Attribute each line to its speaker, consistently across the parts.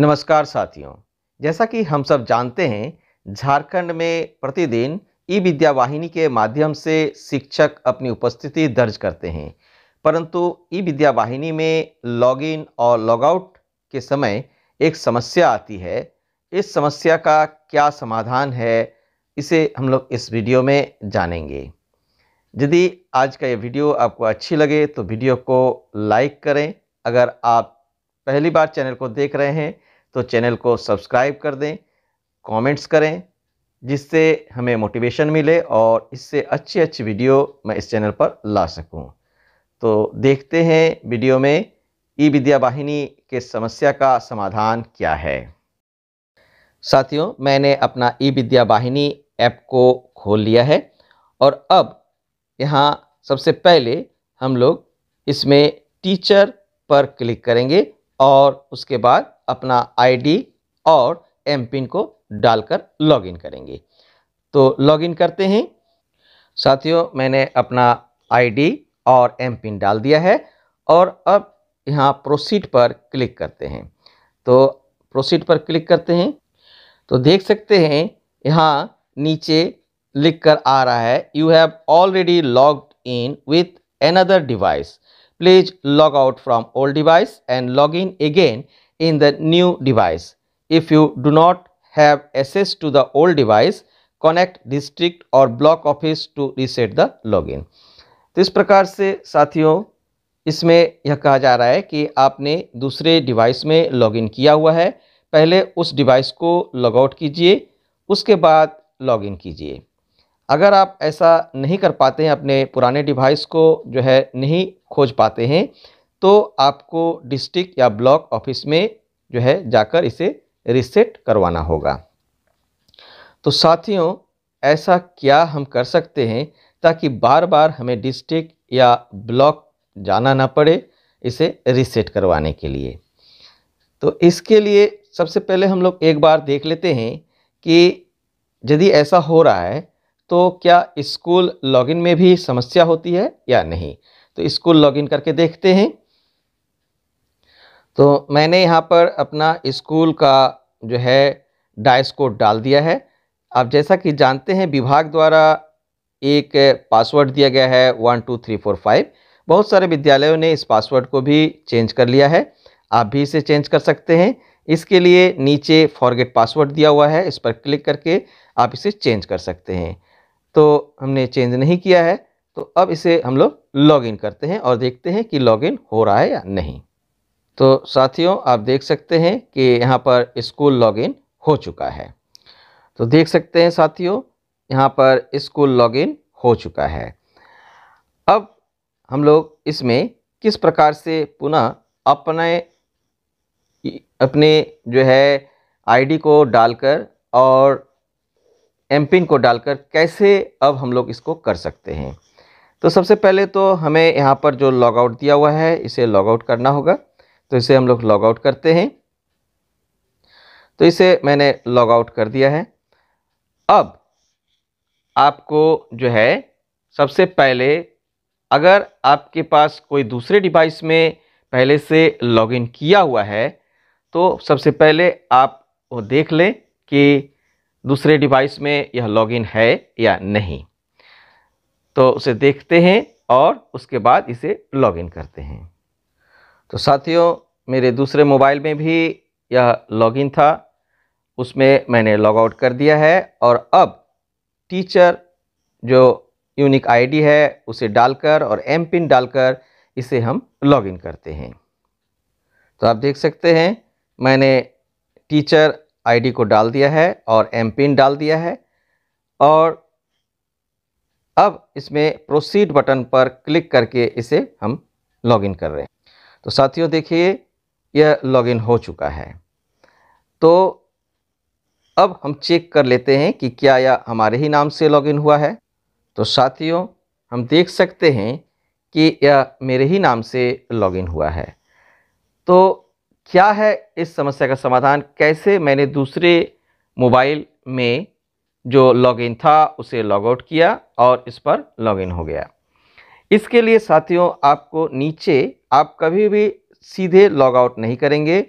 Speaker 1: नमस्कार साथियों जैसा कि हम सब जानते हैं झारखंड में प्रतिदिन ई विद्या वाहिनी के माध्यम से शिक्षक अपनी उपस्थिति दर्ज करते हैं परंतु ई विद्या वाहिनी में लॉगिन और लॉगआउट के समय एक समस्या आती है इस समस्या का क्या समाधान है इसे हम लोग इस वीडियो में जानेंगे यदि आज का ये वीडियो आपको अच्छी लगे तो वीडियो को लाइक करें अगर आप पहली बार चैनल को देख रहे हैं तो चैनल को सब्सक्राइब कर दें कमेंट्स करें जिससे हमें मोटिवेशन मिले और इससे अच्छी अच्छी वीडियो मैं इस चैनल पर ला सकूं। तो देखते हैं वीडियो में ई विद्या वाहिनी के समस्या का समाधान क्या है साथियों मैंने अपना ई विद्या वाहिनी ऐप को खोल लिया है और अब यहाँ सबसे पहले हम लोग इसमें टीचर पर क्लिक करेंगे और उसके बाद अपना आईडी और एम पिन को डालकर लॉगिन करेंगे तो लॉगिन करते हैं साथियों मैंने अपना आईडी और एम पिन डाल दिया है और अब यहाँ प्रोसीड पर क्लिक करते हैं तो प्रोसीड पर क्लिक करते हैं तो देख सकते हैं यहाँ नीचे लिख कर आ रहा है you have already log in with another device please log out from old device and log in again in the new device. If you do not have access to the old device, connect district or block office to reset the login. तो इस प्रकार से साथियों इसमें यह कहा जा रहा है कि आपने दूसरे डिवाइस में लॉगिन किया हुआ है पहले उस डिवाइस को लॉग आउट कीजिए उसके बाद लॉगिन कीजिए अगर आप ऐसा नहीं कर पाते हैं अपने पुराने डिवाइस को जो है नहीं खोज पाते हैं तो आपको डिस्ट्रिक्ट या ब्लॉक ऑफिस में जो है जाकर इसे रिसेट करवाना होगा तो साथियों ऐसा क्या हम कर सकते हैं ताकि बार बार हमें डिस्ट्रिक्ट या ब्लॉक जाना ना पड़े इसे रिसेट करवाने के लिए तो इसके लिए सबसे पहले हम लोग एक बार देख लेते हैं कि यदि ऐसा हो रहा है तो क्या स्कूल लॉगिन में भी समस्या होती है या नहीं तो स्कूल लॉगिन करके देखते हैं तो मैंने यहाँ पर अपना स्कूल का जो है डाइस कोड डाल दिया है आप जैसा कि जानते हैं विभाग द्वारा एक पासवर्ड दिया गया है one two three four five बहुत सारे विद्यालयों ने इस पासवर्ड को भी चेंज कर लिया है आप भी इसे चेंज कर सकते हैं इसके लिए नीचे फॉरगेट पासवर्ड दिया हुआ है इस पर क्लिक करके आप इसे चेंज कर सकते हैं तो हमने चेंज नहीं किया है तो अब इसे हम लोग लॉग करते हैं और देखते हैं कि लॉग हो रहा है या नहीं तो साथियों आप देख सकते हैं कि यहाँ पर स्कूल लॉगिन हो चुका है तो देख सकते हैं साथियों यहाँ पर स्कूल लॉगिन हो चुका है अब हम लोग इसमें किस प्रकार से पुनः अपने अपने जो है आईडी को डालकर और एम पिन को डालकर कैसे अब हम लोग इसको कर सकते हैं तो सबसे पहले तो हमें यहाँ पर जो लॉगआउट दिया हुआ है इसे लॉगआउट करना होगा तो इसे हम लोग लॉग आउट करते हैं तो इसे मैंने लॉग आउट कर दिया है अब आपको जो है सबसे पहले अगर आपके पास कोई दूसरे डिवाइस में पहले से लॉगिन किया हुआ है तो सबसे पहले आप वो देख लें कि दूसरे डिवाइस में यह लॉगिन है या नहीं तो उसे देखते हैं और उसके बाद इसे लॉगिन करते हैं तो साथियों मेरे दूसरे मोबाइल में भी यह लॉगिन था उसमें मैंने लॉग आउट कर दिया है और अब टीचर जो यूनिक आईडी है उसे डालकर और एम पिन डालकर इसे हम लॉगिन करते हैं तो आप देख सकते हैं मैंने टीचर आईडी को डाल दिया है और एम पिन डाल दिया है और अब इसमें प्रोसीड बटन पर क्लिक करके इसे हम लॉगिन कर रहे हैं तो साथियों देखिए यह लॉगिन हो चुका है तो अब हम चेक कर लेते हैं कि क्या यह हमारे ही नाम से लॉगिन हुआ है तो साथियों हम देख सकते हैं कि यह मेरे ही नाम से लॉगिन हुआ है तो क्या है इस समस्या का समाधान कैसे मैंने दूसरे मोबाइल में जो लॉगिन था उसे लॉगआउट किया और इस पर लॉगिन हो गया इसके लिए साथियों आपको नीचे आप कभी भी सीधे लॉग आउट नहीं करेंगे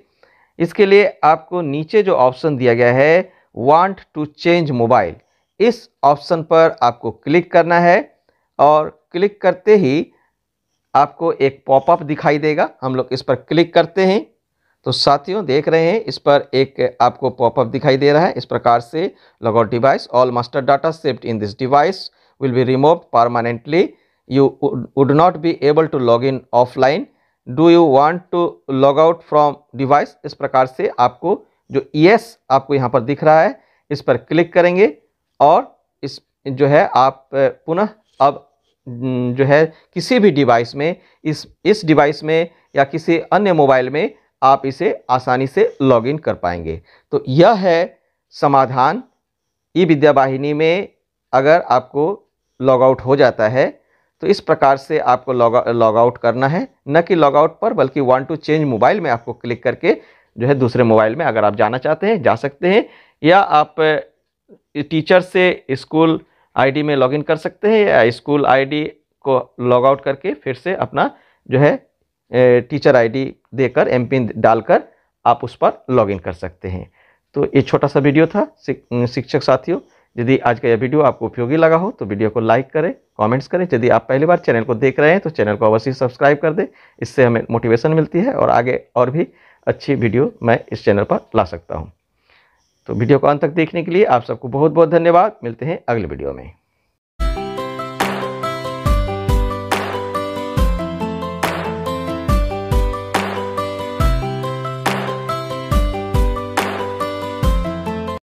Speaker 1: इसके लिए आपको नीचे जो ऑप्शन दिया गया है वांट टू चेंज मोबाइल इस ऑप्शन पर आपको क्लिक करना है और क्लिक करते ही आपको एक पॉपअप दिखाई देगा हम लोग इस पर क्लिक करते हैं तो साथियों देख रहे हैं इस पर एक आपको पॉपअप दिखाई दे रहा है इस प्रकार से out device all master data saved in this device will be remove permanently you would, not be able to log in offline do you want to log out from device इस प्रकार से आपको जो yes आपको यहाँ पर दिख रहा है इस पर क्लिक करेंगे और इस जो है आप पुनः अब जो है किसी भी डिवाइस में इस इस डिवाइस में या किसी अन्य मोबाइल में आप इसे आसानी से लॉगिन कर पाएंगे तो यह है समाधान ई विद्या वाहिनी में अगर आपको लॉग आउट हो जाता है तो इस प्रकार से आपको लॉग लौग, आउट करना है न कि लॉग आउट पर बल्कि वांट टू चेंज मोबाइल में आपको क्लिक करके जो है दूसरे मोबाइल में अगर आप जाना चाहते हैं जा सकते हैं या आप टीचर से स्कूल आईडी में लॉगिन कर सकते हैं या स्कूल आईडी को लॉग आउट करके फिर से अपना जो है टीचर आईडी देकर एम पिन डालकर आप उस पर लॉगिन कर सकते हैं तो ये छोटा सा वीडियो था शिक्षक साथियों यदि आज का यह वीडियो आपको उपयोगी लगा हो तो वीडियो को लाइक करें कमेंट्स करें यदि आप पहली बार चैनल को देख रहे हैं तो चैनल को अवश्य सब्सक्राइब कर दें इससे हमें मोटिवेशन मिलती है और आगे और भी अच्छी वीडियो मैं इस चैनल पर ला सकता हूँ तो वीडियो को अंत तक देखने के लिए आप सबको बहुत बहुत धन्यवाद मिलते हैं अगले वीडियो में